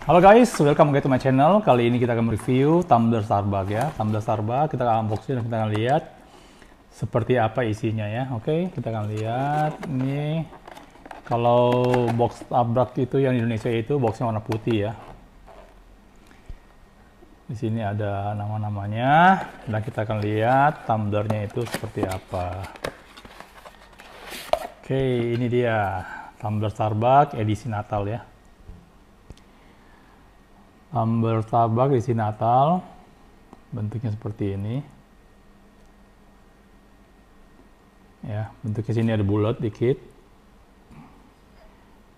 Halo guys, welcome back to my channel. Kali ini kita akan review tumbler Starbucks ya. Tumbler Starbucks kita akan unboxing dan kita akan lihat seperti apa isinya ya. Oke, kita akan lihat ini kalau box Starbucks itu yang di Indonesia itu boxnya warna putih ya. Di sini ada nama-namanya dan kita akan lihat tumblernya itu seperti apa. Oke, ini dia tumbler Starbucks edisi Natal ya amber tabak di sini Natal bentuknya seperti ini ya bentuknya sini ada bulat dikit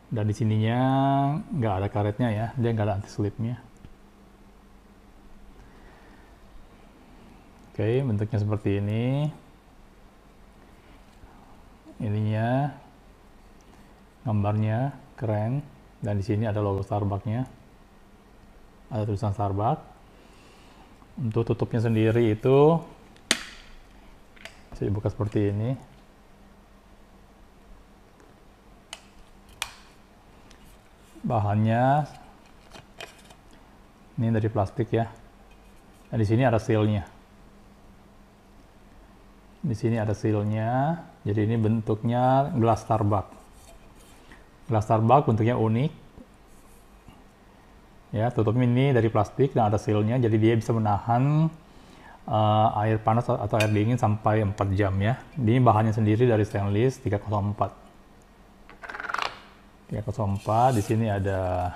dan di sininya nggak ada karetnya ya dia nggak ada anti slipnya oke bentuknya seperti ini ininya gambarnya keren dan di sini ada logo starbucks nya ada tulisan Starbucks untuk tutupnya sendiri itu bisa dibuka seperti ini bahannya ini dari plastik ya nah, di sini ada sealnya di sini ada sealnya jadi ini bentuknya gelas Starbucks gelas Starbucks bentuknya unik Ya, tutup ini dari plastik dan ada sealnya, jadi dia bisa menahan uh, air panas atau air dingin sampai 4 jam ya. Ini bahannya sendiri dari stainless 304. 304, di sini ada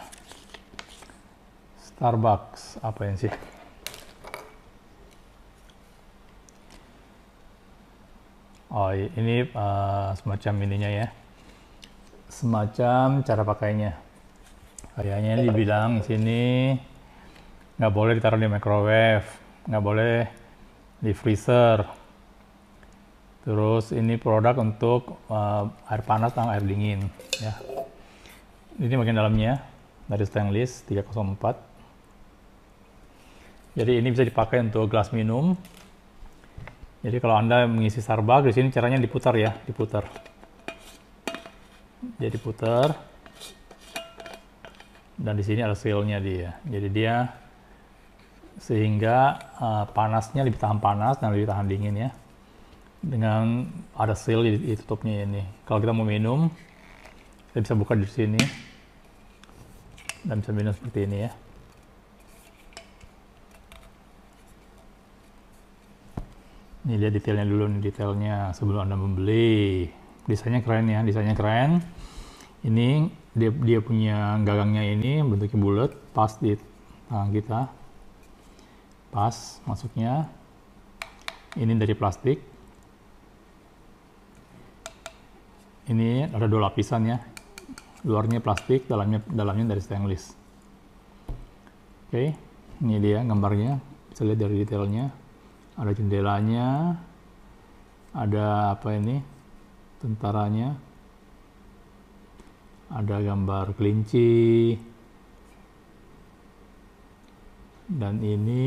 Starbucks, apa yang sih? Oh, ini uh, semacam ininya ya. Semacam cara pakainya. Kayaknya dibilang sini nggak boleh ditaruh di microwave, nggak boleh di freezer. Terus ini produk untuk uh, air panas atau air dingin, ya. Ini bagian dalamnya dari stainless 304. Jadi ini bisa dipakai untuk gelas minum. Jadi kalau anda mengisi Starbucks di sini caranya diputar ya, diputar. Jadi putar dan di sini ada sealnya dia. Jadi dia sehingga uh, panasnya lebih tahan panas dan lebih tahan dingin ya. Dengan ada seal di tutupnya ini. Kalau kita mau minum, kita bisa buka di sini dan bisa minum seperti ini ya. Ini dia detailnya dulu nih detailnya sebelum Anda membeli. Desainnya keren ya, desainnya keren ini dia, dia punya gagangnya ini bentuknya bulat pas di tangan kita pas masuknya ini dari plastik ini ada dua lapisan ya luarnya plastik dalamnya dalamnya dari stainless oke okay. ini dia gambarnya bisa lihat dari detailnya ada jendelanya ada apa ini tentaranya ada gambar kelinci dan ini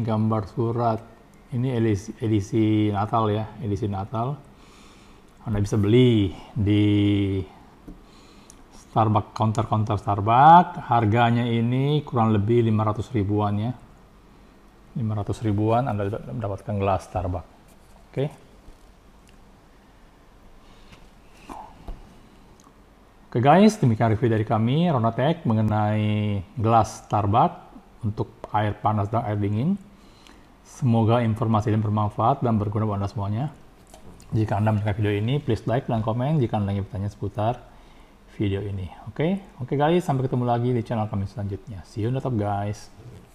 gambar surat ini edisi, edisi Natal ya edisi Natal Anda bisa beli di Starbucks counter-counter Starbucks harganya ini kurang lebih 500 ribuan ya 500 ribuan Anda mendapatkan gelas Starbucks oke okay. Oke guys, demikian review dari kami, Ronotech mengenai gelas Starbucks untuk air panas dan air dingin. Semoga informasi ini bermanfaat dan berguna buat Anda semuanya. Jika Anda menyukai video ini, please like dan komen jika Anda ingin bertanya seputar video ini. Oke, okay? oke okay guys, sampai ketemu lagi di channel kami selanjutnya. See you on the top guys.